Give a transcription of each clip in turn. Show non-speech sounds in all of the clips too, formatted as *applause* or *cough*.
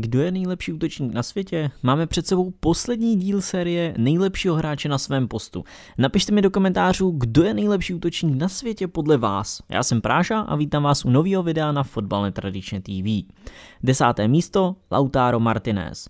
Kdo je nejlepší útočník na světě? Máme před sebou poslední díl série nejlepšího hráče na svém postu. Napište mi do komentářů, kdo je nejlepší útočník na světě podle vás. Já jsem Práša a vítám vás u nového videa na Fotbal netradičně TV. Desáté místo Lautaro Martinez.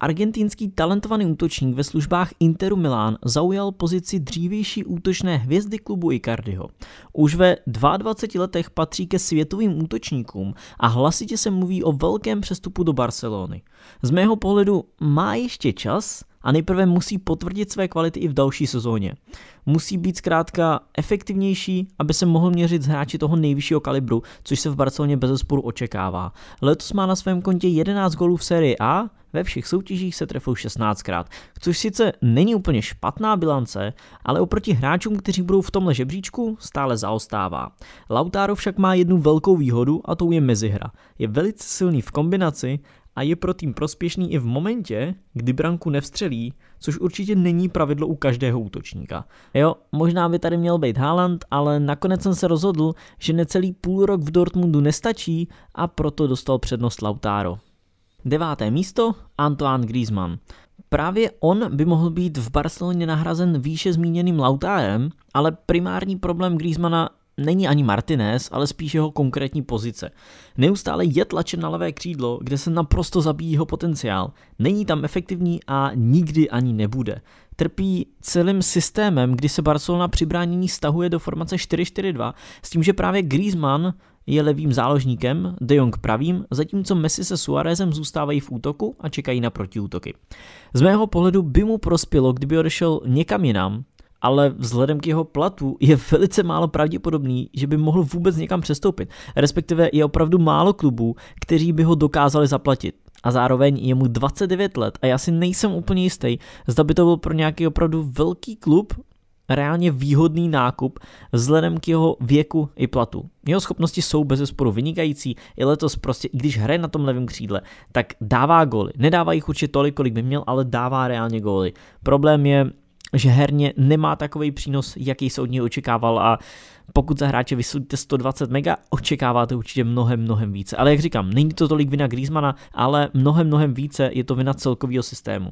Argentinský talentovaný útočník ve službách Interu Milán zaujal pozici dřívější útočné hvězdy klubu Icardiho. Už ve 22 letech patří ke světovým útočníkům a hlasitě se mluví o velkém přestupu do Barcelony. Z mého pohledu má ještě čas, a nejprve musí potvrdit své kvality i v další sezóně. Musí být zkrátka efektivnější, aby se mohl měřit s hráči toho nejvyššího kalibru, což se v Barceloně bez sporu očekává. Letos má na svém kontě 11 gólů v sérii A, ve všech soutěžích se trefil 16krát, což sice není úplně špatná bilance, ale oproti hráčům, kteří budou v tomhle žebříčku, stále zaostává. Lautaro však má jednu velkou výhodu a tou je mezihra. Je velice silný v kombinaci a je pro tým prospěšný i v momentě, kdy branku nevstřelí, což určitě není pravidlo u každého útočníka. Jo, možná by tady měl být Haaland, ale nakonec jsem se rozhodl, že necelý půl rok v Dortmundu nestačí a proto dostal přednost Lautaro. Deváté místo Antoine Griezmann. Právě on by mohl být v Barceloně nahrazen výše zmíněným Lautárem, ale primární problém Griezmana není ani Martinez, ale spíš jeho konkrétní pozice. Neustále je tlačen na levé křídlo, kde se naprosto zabíjí jeho potenciál. Není tam efektivní a nikdy ani nebude. Trpí celým systémem, kdy se Barcelona při bránění stahuje do formace 4-4-2, s tím, že právě Griezmann je levým záložníkem, De Jong pravým, zatímco Messi se Suárezem zůstávají v útoku a čekají na protiútoky. Z mého pohledu by mu prospělo, kdyby odešel někam jinam, ale vzhledem k jeho platu je velice málo pravděpodobný, že by mohl vůbec někam přestoupit. Respektive je opravdu málo klubů, kteří by ho dokázali zaplatit. A zároveň je mu 29 let a já si nejsem úplně jistý, zda by to byl pro nějaký opravdu velký klub reálně výhodný nákup vzhledem k jeho věku i platu. Jeho schopnosti jsou bez sporu vynikající, i letos prostě, i když hraje na tom levém křídle, tak dává góly. Nedává jich určitě tolik, kolik by měl, ale dává reálně góly. Problém je, že herně nemá takový přínos, jaký se od něj očekával a pokud za hráče vysudíte 120 mega, očekáváte určitě mnohem, mnohem více. Ale jak říkám, není to tolik vina Griezmana, ale mnohem, mnohem více je to vina celkového systému.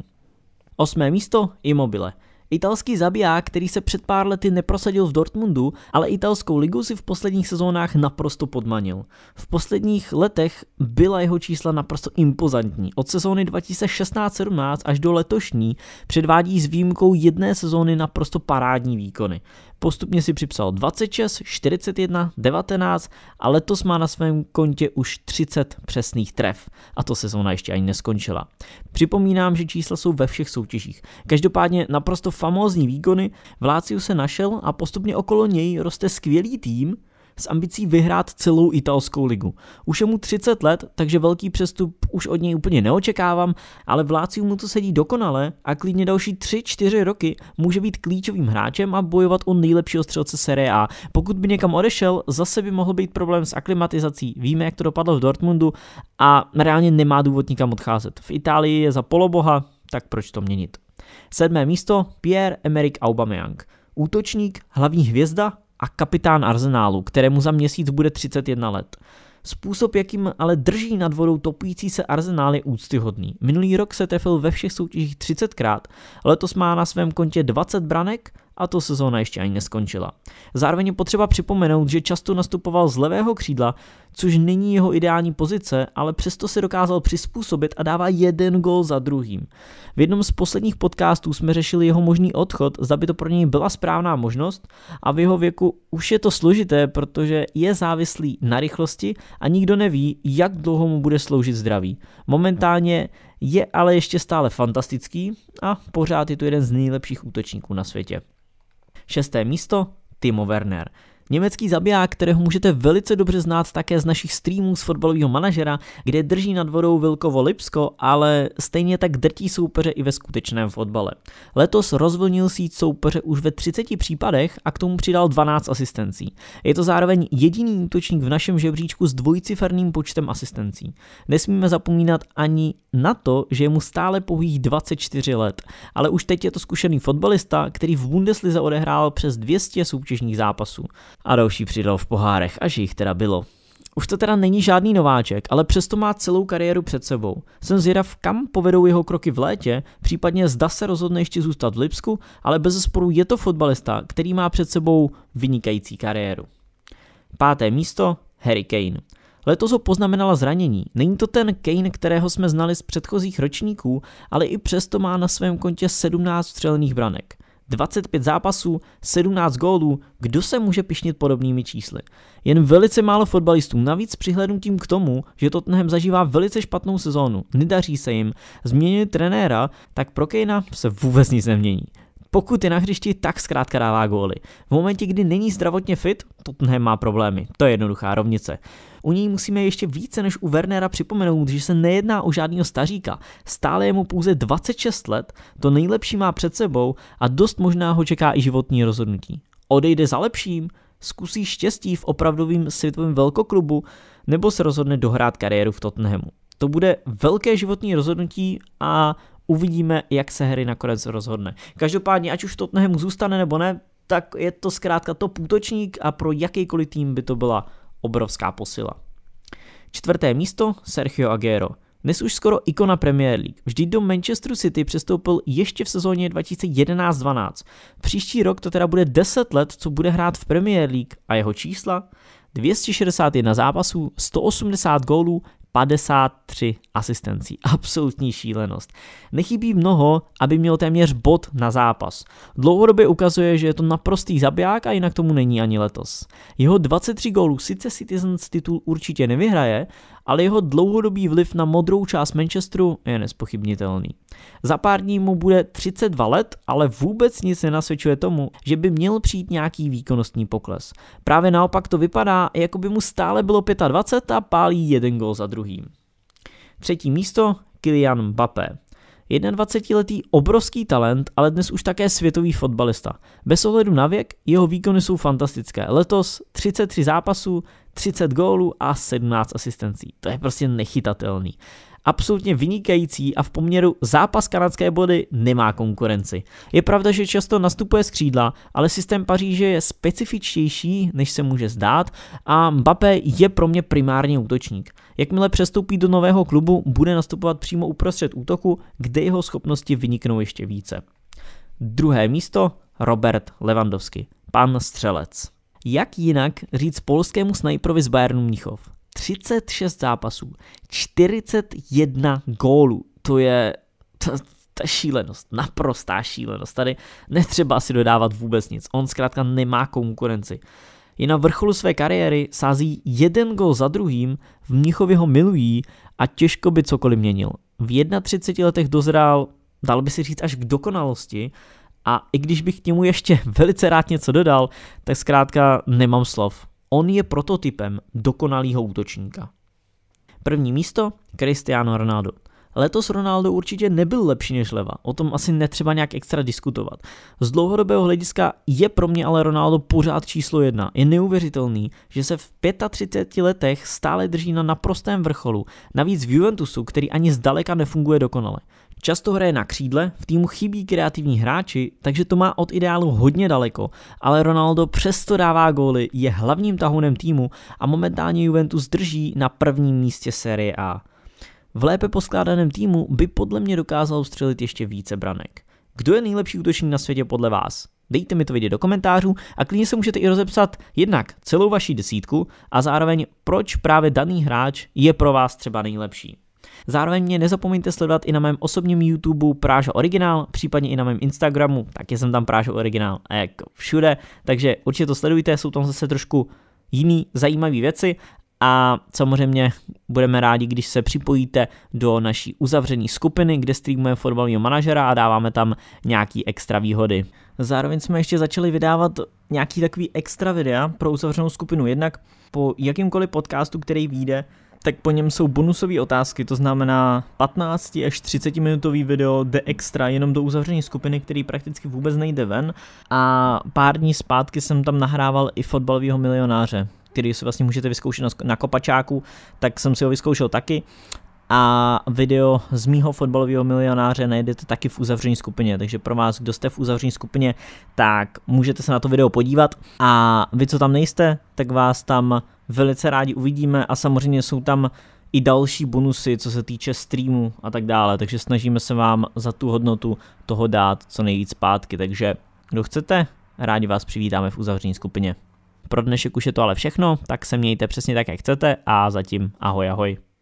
Osmé místo Immobile. Italský zabiják, který se před pár lety neprosadil v Dortmundu, ale italskou ligu si v posledních sezónách naprosto podmanil. V posledních letech byla jeho čísla naprosto impozantní. Od sezóny 2016-17 až do letošní předvádí s výjimkou jedné sezóny naprosto parádní výkony. Postupně si připsal 26, 41, 19 a letos má na svém kontě už 30 přesných tref. A to sezóna ještě ani neskončila. Připomínám, že čísla jsou ve všech soutěžích. Každopádně naprosto famózní výkony Vláciu se našel a postupně okolo něj roste skvělý tým, s ambicí vyhrát celou italskou ligu. Už je mu 30 let, takže velký přestup už od něj úplně neočekávám, ale v Láciu mu to sedí dokonale a klidně další 3-4 roky může být klíčovým hráčem a bojovat o nejlepšího střelce Serie A. Pokud by někam odešel, zase by mohl být problém s aklimatizací. Víme, jak to dopadlo v Dortmundu a reálně nemá důvod nikam odcházet. V Itálii je za poloboha, tak proč to měnit? Sedmé místo Pierre-Emerick Aubameyang. Útočník, hlavní hvězda, a kapitán arzenálu, kterému za měsíc bude 31 let. Způsob, jakým ale drží nad vodou topující se arzenál je úctyhodný. Minulý rok se trefil ve všech soutěžích 30krát, letos má na svém kontě 20 branek, a to sezóna ještě ani neskončila. Zároveň je potřeba připomenout, že často nastupoval z levého křídla, což není jeho ideální pozice, ale přesto se dokázal přizpůsobit a dává jeden gol za druhým. V jednom z posledních podcastů jsme řešili jeho možný odchod, zda by to pro něj byla správná možnost a v jeho věku už je to složité, protože je závislý na rychlosti a nikdo neví, jak dlouho mu bude sloužit zdraví. Momentálně je ale ještě stále fantastický a pořád je to jeden z nejlepších útočníků na světě. Šesté místo Timo Werner. Německý zabiják, kterého můžete velice dobře znát také z našich streamů z fotbalového manažera, kde drží nad vodou Vilkovo Lipsko, ale stejně tak drtí soupeře i ve skutečném fotbale. Letos rozvolnil síť soupeře už ve 30 případech a k tomu přidal 12 asistencí. Je to zároveň jediný útočník v našem žebříčku s dvojciferným počtem asistencí. Nesmíme zapomínat ani na to, že je mu stále pouhých 24 let, ale už teď je to zkušený fotbalista, který v Bundeslize odehrál přes 200 soutěžních zápasů a další přidal v pohárech, až jich teda bylo. Už to teda není žádný nováček, ale přesto má celou kariéru před sebou. Jsem zvědav, kam povedou jeho kroky v létě, případně zda se rozhodne ještě zůstat v Lipsku, ale bez zesporu je to fotbalista, který má před sebou vynikající kariéru. Páté místo Harry Kane. Letos ho poznamenala zranění. Není to ten Kane, kterého jsme znali z předchozích ročníků, ale i přesto má na svém kontě 17 střelných branek. 25 zápasů, 17 gólů, kdo se může pišnit podobnými čísly? Jen velice málo fotbalistů, navíc přihlednutím k tomu, že Tottenham zažívá velice špatnou sezónu, nedaří se jim, změnit trenéra, tak pro Kejna se vůbec nic nemění. Pokud je na hřišti, tak zkrátka dává góly. V momentě, kdy není zdravotně fit, to má problémy. To je jednoduchá rovnice. U něj musíme ještě více než u Wernera připomenout, že se nejedná o žádného staříka. Stále je mu pouze 26 let, to nejlepší má před sebou a dost možná ho čeká i životní rozhodnutí. Odejde za lepším, zkusí štěstí v opravdovém světovém velkoklubu nebo se rozhodne dohrát kariéru v Tottenhamu. To bude velké životní rozhodnutí a Uvidíme, jak se hry nakonec rozhodne. Každopádně, ať už Tottenham zůstane nebo ne, tak je to zkrátka to útočník a pro jakýkoliv tým by to byla obrovská posila. Čtvrté místo Sergio Aguero. Dnes už skoro ikona Premier League. Vždy do Manchesteru City přestoupil ještě v sezóně 2011-12. Příští rok to teda bude 10 let, co bude hrát v Premier League a jeho čísla 261 zápasů, 180 gólů, 53 asistencí. *laughs* Absolutní šílenost. Nechybí mnoho, aby měl téměř bod na zápas. Dlouhodobě ukazuje, že je to naprostý zabiják a jinak tomu není ani letos. Jeho 23 gólů sice Citizens titul určitě nevyhraje, ale jeho dlouhodobý vliv na modrou část Manchesteru je nespochybnitelný. Za pár dní mu bude 32 let, ale vůbec nic nenasvědčuje tomu, že by měl přijít nějaký výkonnostní pokles. Právě naopak to vypadá, jako by mu stále bylo 25 a pálí jeden gol za druhým. Třetí místo Kylian Mbappé. 21-letý obrovský talent, ale dnes už také světový fotbalista. Bez ohledu na věk, jeho výkony jsou fantastické. Letos 33 zápasů, 30 gólů a 17 asistencí. To je prostě nechytatelný absolutně vynikající a v poměru zápas kanadské body nemá konkurenci. Je pravda, že často nastupuje z křídla, ale systém Paříže je specifičtější, než se může zdát a Mbappé je pro mě primárně útočník. Jakmile přestoupí do nového klubu, bude nastupovat přímo uprostřed útoku, kde jeho schopnosti vyniknou ještě více. Druhé místo Robert Lewandowski, pan střelec. Jak jinak říct polskému snajprovi z Bayernu Mnichov? 36 zápasů, 41 gólů. To je ta, ta šílenost, naprostá šílenost. Tady netřeba si dodávat vůbec nic. On zkrátka nemá konkurenci. Je na vrcholu své kariéry, sází jeden gol za druhým, v Mnichově ho milují a těžko by cokoliv měnil. V 31 letech dozrál, dal by si říct, až k dokonalosti a i když bych k němu ještě *laughs* velice rád něco dodal, tak zkrátka nemám slov. On je prototypem dokonalého útočníka. První místo Cristiano Ronaldo. Letos Ronaldo určitě nebyl lepší než Leva, o tom asi netřeba nějak extra diskutovat. Z dlouhodobého hlediska je pro mě ale Ronaldo pořád číslo jedna. Je neuvěřitelný, že se v 35 letech stále drží na naprostém vrcholu, navíc v Juventusu, který ani zdaleka nefunguje dokonale. Často hraje na křídle, v týmu chybí kreativní hráči, takže to má od ideálu hodně daleko, ale Ronaldo přesto dává góly, je hlavním tahounem týmu a momentálně Juventus drží na prvním místě série A. V lépe poskládaném týmu by podle mě dokázal ustřelit ještě více branek. Kdo je nejlepší útočník na světě podle vás? Dejte mi to vědět do komentářů a klidně se můžete i rozepsat jednak celou vaší desítku a zároveň proč právě daný hráč je pro vás třeba nejlepší. Zároveň mě nezapomeňte sledovat i na mém osobním YouTube Práža Originál, případně i na mém Instagramu, tak jsem tam Práža Originál a jako všude, takže určitě to sledujte, jsou tam zase trošku jiný zajímavé věci a samozřejmě budeme rádi, když se připojíte do naší uzavřené skupiny, kde streamujeme fotbalového manažera a dáváme tam nějaký extra výhody. Zároveň jsme ještě začali vydávat nějaký takový extra videa pro uzavřenou skupinu, jednak po jakýmkoliv podcastu, který vyjde, tak po něm jsou bonusové otázky, to znamená 15 až 30 minutový video de extra jenom do uzavření skupiny, který prakticky vůbec nejde ven a pár dní zpátky jsem tam nahrával i fotbalového milionáře který si vlastně můžete vyzkoušet na kopačáku, tak jsem si ho vyzkoušel taky a video z mýho fotbalového milionáře najdete taky v uzavření skupině, takže pro vás, kdo jste v uzavření skupině, tak můžete se na to video podívat a vy, co tam nejste, tak vás tam velice rádi uvidíme a samozřejmě jsou tam i další bonusy, co se týče streamu a tak dále, takže snažíme se vám za tu hodnotu toho dát co nejvíc zpátky, takže kdo chcete, rádi vás přivítáme v uzavření skupině. Pro dnešek už je to ale všechno, tak se mějte přesně tak, jak chcete a zatím ahoj ahoj.